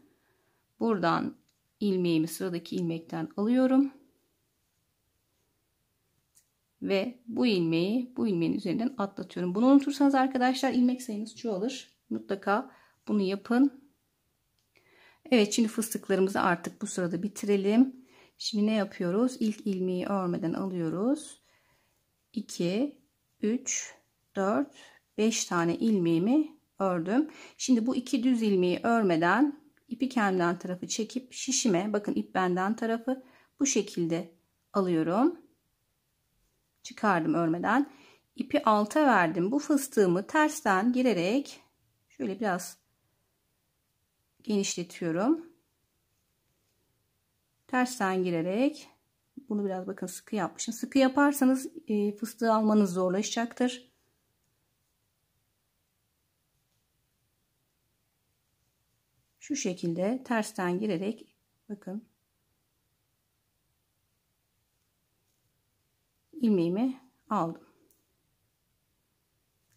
A: Buradan ilmeğimi sıradaki ilmekten alıyorum. Ve bu ilmeği bu ilmeğin üzerinden atlatıyorum. Bunu unutursanız arkadaşlar ilmek sayınız çoğalır. Mutlaka bunu yapın. Evet şimdi fıstıklarımızı artık bu sırada bitirelim. Şimdi ne yapıyoruz? İlk ilmeği örmeden alıyoruz. 2, 3, 4, 5 tane ilmeğimi ördüm. Şimdi bu iki düz ilmeği örmeden ipi kendimden tarafı çekip şişime bakın ip benden tarafı bu şekilde alıyorum. Çıkardım örmeden. İpi alta verdim. Bu fıstığımı tersten girerek şöyle biraz genişletiyorum. Tersten girerek bunu biraz bakın sıkı yapmışım. Sıkı yaparsanız e, fıstığı almanız zorlaşacaktır. şu şekilde tersten girerek bakın ilmeğimi aldım.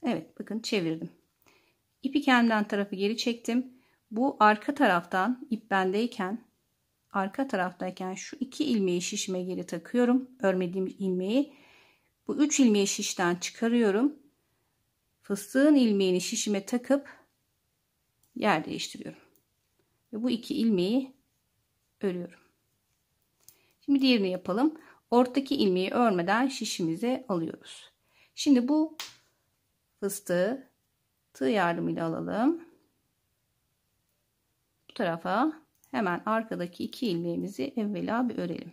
A: Evet bakın çevirdim. İpi kendimden tarafı geri çektim. Bu arka taraftan ip bendeyken arka taraftayken şu iki ilmeği şişime geri takıyorum. Örmediğim ilmeği. Bu üç ilmeği şişten çıkarıyorum. Fıstığın ilmeğini şişime takıp yer değiştiriyorum. Ve bu iki ilmeği örüyorum. Şimdi diğerini yapalım. Ortadaki ilmeği örmeden şişimize alıyoruz. Şimdi bu fıstığı tığ yardımıyla alalım. Bu tarafa hemen arkadaki iki ilmeğimizi evvela bir örelim.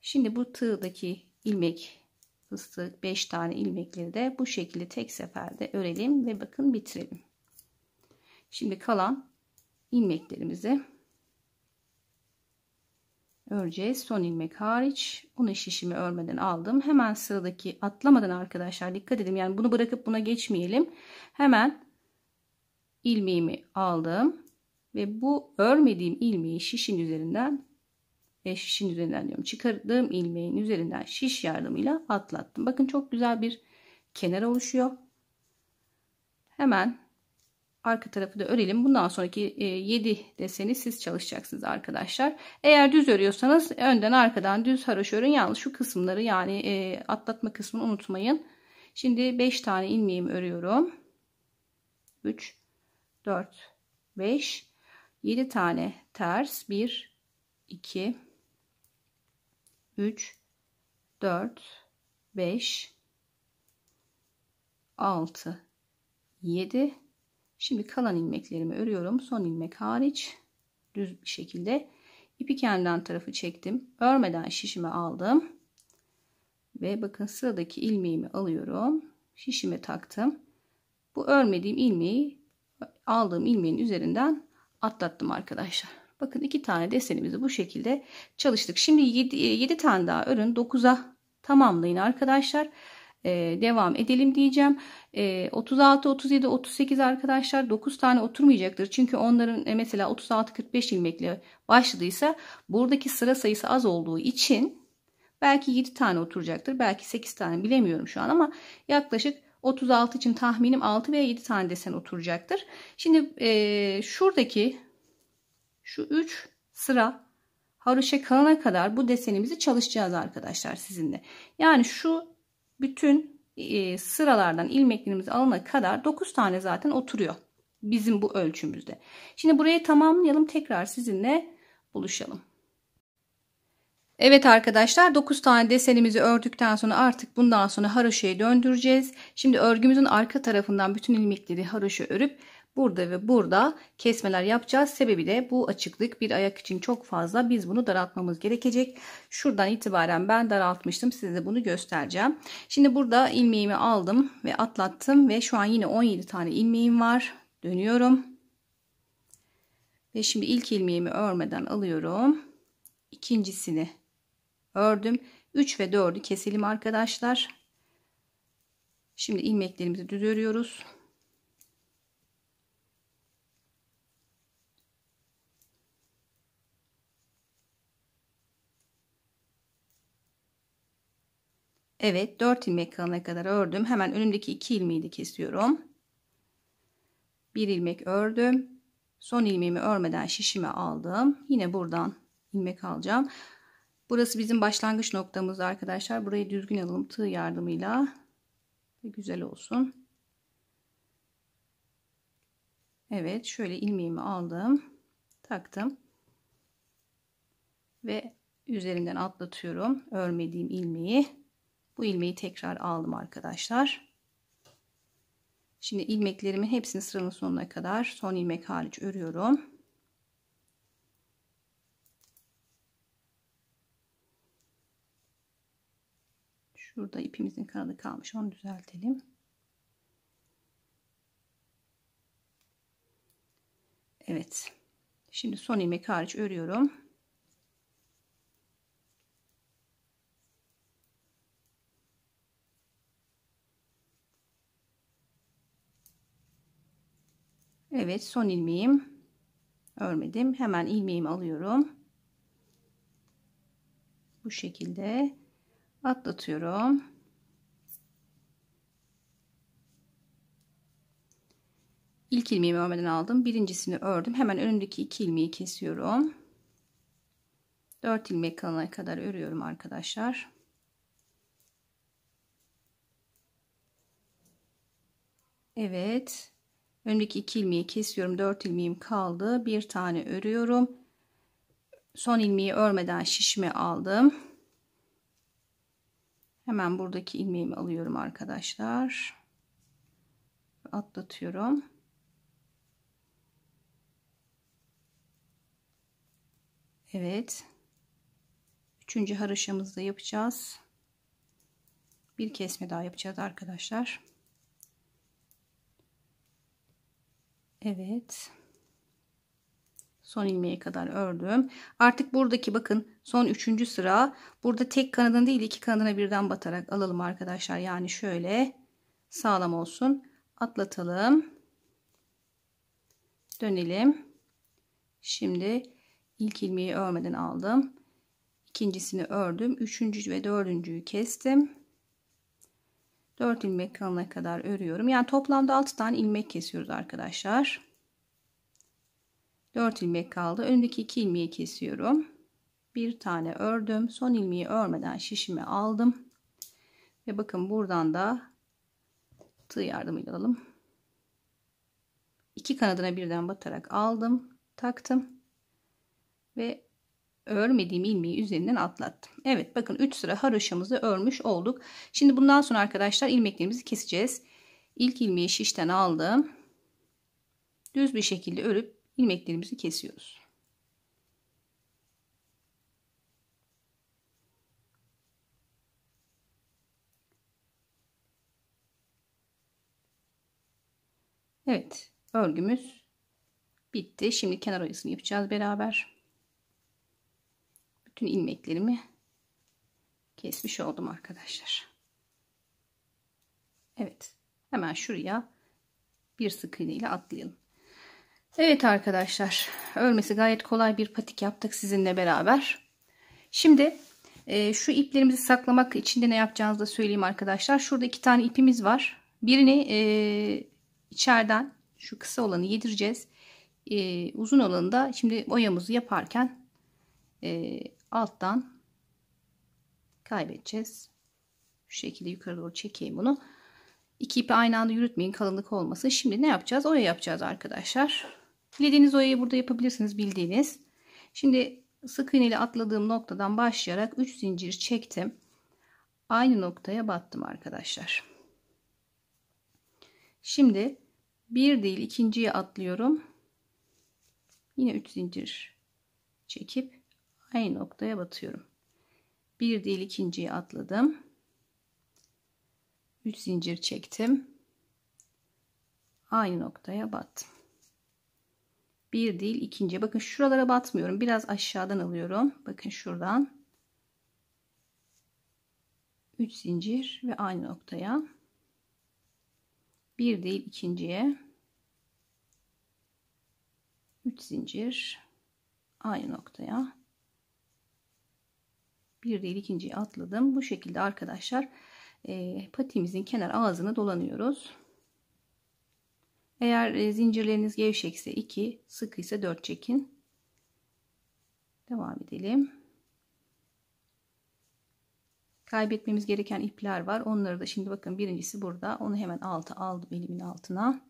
A: Şimdi bu tığdaki ilmek fıstık 5 tane ilmekleri de bu şekilde tek seferde örelim ve bakın bitirelim. Şimdi kalan ilmeklerimizi öreceğiz. Son ilmek hariç. Bunu şişimi örmeden aldım. Hemen sıradaki atlamadan arkadaşlar dikkat edin. Yani bunu bırakıp buna geçmeyelim. Hemen ilmeğimi aldım ve bu örmediğim ilmeği şişin üzerinden şişin üzerinden diyorum. Çıkardığım ilmeğin üzerinden şiş yardımıyla atlattım. Bakın çok güzel bir kenar oluşuyor. Hemen arka tarafı da örelim. Bundan sonraki 7 e, deseni siz çalışacaksınız arkadaşlar. Eğer düz örüyorsanız önden arkadan düz haroş örün. Yalnız şu kısımları yani e, atlatma kısmını unutmayın. Şimdi 5 tane ilmeğimi örüyorum. 3 4 5 7 tane ters 1 2 3 4 5 6 7 şimdi kalan ilmeklerimi örüyorum son ilmek hariç düz bir şekilde ipi kendinden tarafı çektim örmeden şişime aldım ve bakın sıradaki ilmeğimi alıyorum şişime taktım bu örmediğim ilmeği aldığım ilmeğin üzerinden atlattım arkadaşlar Bakın iki tane desenimizi bu şekilde çalıştık. Şimdi 7, e, tane daha örün 9'a tamamlayın arkadaşlar. Ee, devam edelim diyeceğim. Ee, 36, 37, 38 arkadaşlar 9 tane oturmayacaktır. Çünkü onların e, mesela 36, 45 ilmekle başladıysa buradaki sıra sayısı az olduğu için belki 7 tane oturacaktır. Belki 8 tane bilemiyorum şu an ama yaklaşık 36 için tahminim 6 veya 7 tane desen oturacaktır. Şimdi e, şuradaki şu 3 sıra haroşa kalana kadar bu desenimizi çalışacağız arkadaşlar sizinle. Yani şu bütün e, sıralardan ilmeklerimizi alana kadar 9 tane zaten oturuyor. Bizim bu ölçümüzde. Şimdi burayı tamamlayalım. Tekrar sizinle buluşalım. Evet arkadaşlar 9 tane desenimizi ördükten sonra artık bundan sonra haroşaya döndüreceğiz. Şimdi örgümüzün arka tarafından bütün ilmekleri haroşa örüp burada ve burada kesmeler yapacağız. Sebebi de bu açıklık bir ayak için çok fazla. Biz bunu daraltmamız gerekecek. Şuradan itibaren ben daraltmıştım. Size bunu göstereceğim. Şimdi burada ilmeğimi aldım ve atlattım ve şu an yine 17 tane ilmeğim var. Dönüyorum. Ve şimdi ilk ilmeğimi örmeden alıyorum. İkincisini ördüm. 3 ve 4'ü keselim arkadaşlar. Şimdi ilmeklerimizi düz örüyoruz. Evet 4 ilmek kalana kadar ördüm. Hemen önümdeki 2 ilmeği de kesiyorum. 1 ilmek ördüm. Son ilmeğimi örmeden şişime aldım. Yine buradan ilmek alacağım. Burası bizim başlangıç noktamız arkadaşlar. Burayı düzgün alalım tığ yardımıyla. Güzel olsun. Evet şöyle ilmeğimi aldım. Taktım. Ve üzerinden atlatıyorum. Örmediğim ilmeği. Bu ilmeği tekrar aldım arkadaşlar. Şimdi ilmeklerimin hepsini sıranın sonuna kadar son ilmek hariç örüyorum. Şurada ipimizin kanadı kalmış. Onu düzeltelim. Evet. Şimdi son ilmek hariç örüyorum. Evet son ilmeğim örmedim. Hemen ilmeğimi alıyorum. Bu şekilde atlatıyorum. İlk ilmeğimi örmeden aldım. Birincisini ördüm. Hemen önündeki iki ilmeği kesiyorum. 4 ilmek kalana kadar örüyorum arkadaşlar. Evet. Önümdeki 2 ilmeği kesiyorum. 4 ilmeğim kaldı. Bir tane örüyorum. Son ilmeği örmeden şişme aldım. Hemen buradaki ilmeğimi alıyorum arkadaşlar. Atlatıyorum. Evet. Üçüncü haraşamızda yapacağız. Bir kesme daha yapacağız arkadaşlar. Evet. Son ilmeğe kadar ördüm. Artık buradaki bakın son üçüncü sıra. Burada tek kanadın değil iki kanadına birden batarak alalım arkadaşlar. Yani şöyle sağlam olsun. Atlatalım. Dönelim. Şimdi ilk ilmeği örmeden aldım. İkincisini ördüm. Üçüncü ve dördüncüyü kestim. 4 ilmek kalana kadar örüyorum. Yani toplamda 6 tane ilmek kesiyoruz arkadaşlar. 4 ilmek kaldı. Önündeki 2 ilmeği kesiyorum. Bir tane ördüm. Son ilmeği örmeden şişimi aldım. Ve bakın buradan da tığ yardımıyla alalım. İki kanadına birden batarak aldım. Taktım. Ve örmediğim ilmeği üzerinden atlattım. Evet bakın 3 sıra haroşamızı örmüş olduk. Şimdi bundan sonra arkadaşlar ilmeklerimizi keseceğiz. İlk ilmeği şişten aldım. Düz bir şekilde örüp ilmeklerimizi kesiyoruz. Evet örgümüz bitti. Şimdi kenar ayısını yapacağız beraber bütün ilmeklerimi kesmiş oldum arkadaşlar. Evet. Hemen şuraya bir sık iğne ile atlayalım. Evet arkadaşlar. Örmesi gayet kolay bir patik yaptık sizinle beraber. Şimdi e, şu iplerimizi saklamak için de ne yapacağınızı da söyleyeyim arkadaşlar. Şurada iki tane ipimiz var. Birini e, içeriden şu kısa olanı yedireceğiz. E, uzun olanı da şimdi boyamızı yaparken e, alttan kaybedeceğiz. Şu şekilde yukarı doğru çekeyim bunu. İki ipi aynı anda yürütmeyin kalınlık olmasın. Şimdi ne yapacağız? Oya yapacağız arkadaşlar. Dilediğiniz oyayı burada yapabilirsiniz bildiğiniz. Şimdi sık iğne ile atladığım noktadan başlayarak 3 zincir çektim. Aynı noktaya battım arkadaşlar. Şimdi bir değil ikinciye atlıyorum. Yine 3 zincir çekip aynı noktaya batıyorum. Bir değil ikinciyi atladım. 3 zincir çektim. Aynı noktaya battım. Bir değil ikinci. Bakın şuralara batmıyorum. Biraz aşağıdan alıyorum. Bakın şuradan. 3 zincir ve aynı noktaya. Bir değil ikinciye. 3 zincir aynı noktaya bir değil ikinciyi atladım bu şekilde arkadaşlar e, patimizin kenar ağzını dolanıyoruz eğer e, zincirleriniz gevşekse 2 sıkıysa 4 çekin devam edelim kaybetmemiz gereken ipler var onları da şimdi bakın birincisi burada onu hemen altı aldım elimin altına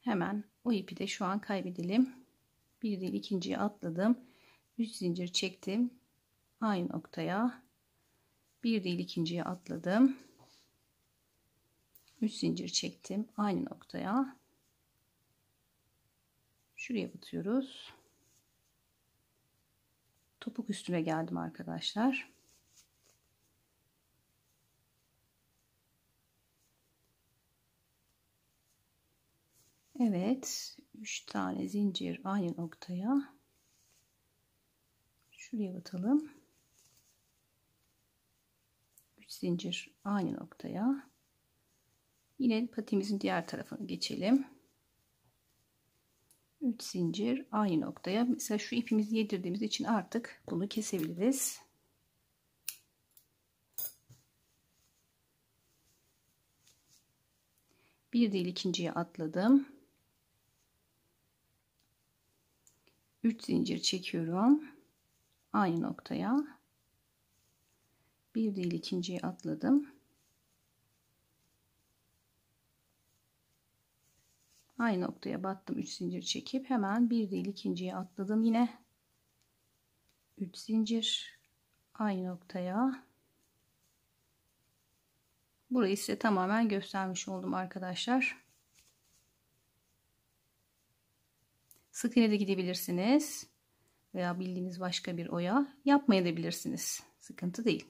A: hemen o ipi de şu an kaybedelim bir değil ikinciyi atladım 3 zincir çektim aynı noktaya bir değil ikinciyi atladım 3 zincir çektim aynı noktaya şuraya batıyoruz topuk üstüne geldim arkadaşlar Evet 3 tane zincir aynı noktaya şuraya batalım 3 zincir aynı noktaya yine patimizin diğer tarafını geçelim 3 zincir aynı noktaya mesela şu ipimizi yedirdiğimiz için artık bunu kesebiliriz bir değil ikinciye atladım 3 zincir çekiyorum. Aynı noktaya. Bir değil ikinciyi atladım. Aynı noktaya battım 3 zincir çekip hemen bir değil ikinciyi atladım yine. 3 zincir aynı noktaya. Burayı size tamamen göstermiş oldum arkadaşlar. Sık iğne de gidebilirsiniz. Veya bildiğiniz başka bir oya yapmayabilirsiniz. Sıkıntı değil.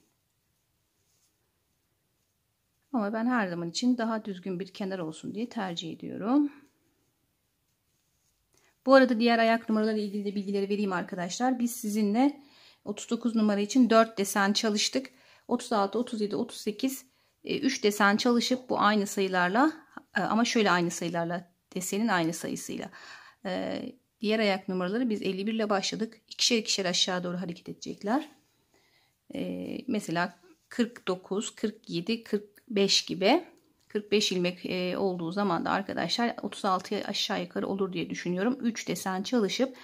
A: Ama ben her zaman için daha düzgün bir kenar olsun diye tercih ediyorum. Bu arada diğer ayak numaralarıyla ilgili de bilgileri vereyim arkadaşlar. Biz sizinle 39 numara için 4 desen çalıştık. 36, 37, 38 3 desen çalışıp bu aynı sayılarla e, ama şöyle aynı sayılarla desenin aynı sayısıyla e, Diğer ayak numaraları biz 51 ile başladık. İkişer ikişer aşağı doğru hareket edecekler. Ee, mesela 49, 47, 45 gibi 45 ilmek e, olduğu zaman da arkadaşlar 36'ya aşağı yukarı olur diye düşünüyorum. 3 desen çalışıp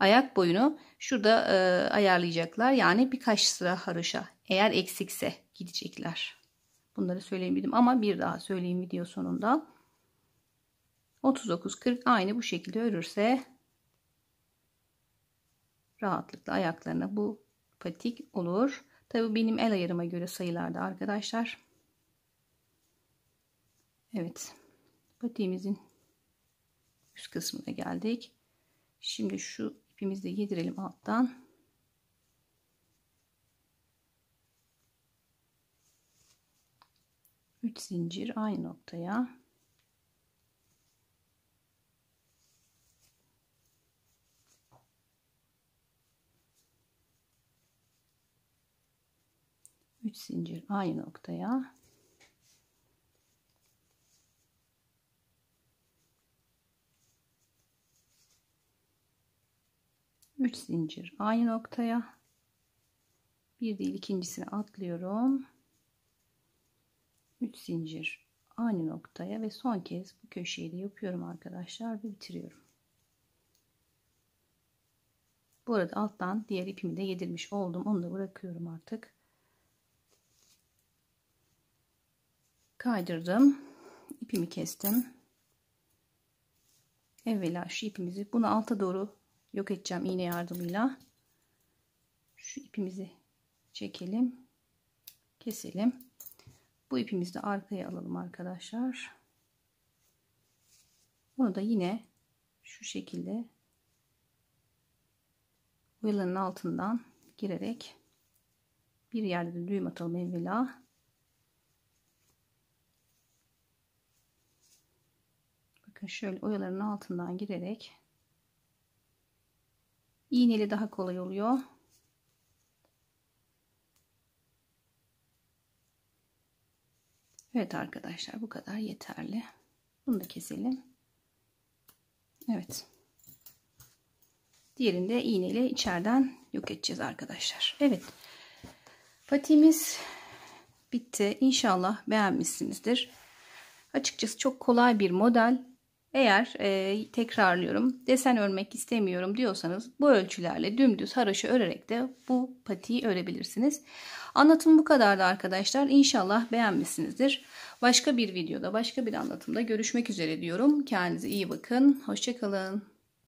A: ayak boyunu şurada e, ayarlayacaklar. Yani birkaç sıra haroşa eğer eksikse gidecekler. Bunları söyleyemedim ama bir daha söyleyeyim video sonunda. 39-40 aynı bu şekilde örürse rahatlıkla ayaklarına bu patik olur. Tabi benim el ayarıma göre sayılarda arkadaşlar. Evet. Patiğimizin üst kısmına geldik. Şimdi şu ipimizi de yedirelim alttan. Üç zincir aynı noktaya. 3 zincir aynı noktaya üç zincir aynı noktaya bir değil ikincisini atlıyorum 3 zincir aynı noktaya ve son kez bu köşeyi de yapıyorum arkadaşlar ve bitiriyorum bu arada alttan diğer ipimi de yedirmiş oldum onu da bırakıyorum artık kaydırdım ipimi kestim evvela şu ipimizi bunu alta doğru yok edeceğim iğne yardımıyla şu ipimizi çekelim keselim bu ipimizi de arkaya alalım arkadaşlar bunu da yine şu şekilde yılanın altından girerek bir yerde düğüm atalım evvela bakın şöyle oyaların altından girerek iğneli daha kolay oluyor. Evet arkadaşlar bu kadar yeterli. Bunu da keselim. Evet. Diğerini de iğneyle içeriden yok edeceğiz arkadaşlar. Evet. Patiğimiz bitti. İnşallah beğenmişsinizdir. Açıkçası çok kolay bir model. Eğer e, tekrarlıyorum desen örmek istemiyorum diyorsanız bu ölçülerle dümdüz haraşı örerek de bu patiyi örebilirsiniz. Anlatım bu kadardı arkadaşlar. İnşallah beğenmişsinizdir. Başka bir videoda başka bir anlatımda görüşmek üzere diyorum. Kendinize iyi bakın. Hoşçakalın.